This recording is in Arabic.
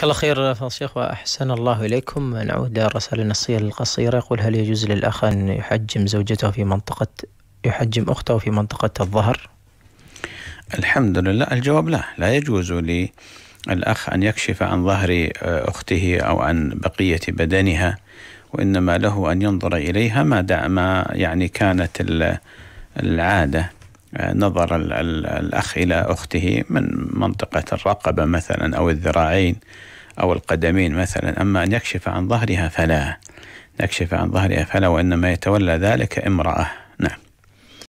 جزاك الله خير الشيخ وأحسن الله إليكم نعود رسالة النصيه القصيرة يقول هل يجوز للأخ أن يحجم زوجته في منطقة يحجم أخته في منطقة الظهر الحمد لله الجواب لا لا يجوز للأخ أن يكشف عن ظهر آه، أخته أو عن بقية بدنها وإنما له أن ينظر إليها ما, ما يعني كانت العادة آه، نظر الأخ إلى أخته من منطقة الرقبة مثلا أو الذراعين أو القدمين مثلا أما أن يكشف عن ظهرها فلا يكشف عن ظهرها فلا وإنما يتولى ذلك امرأة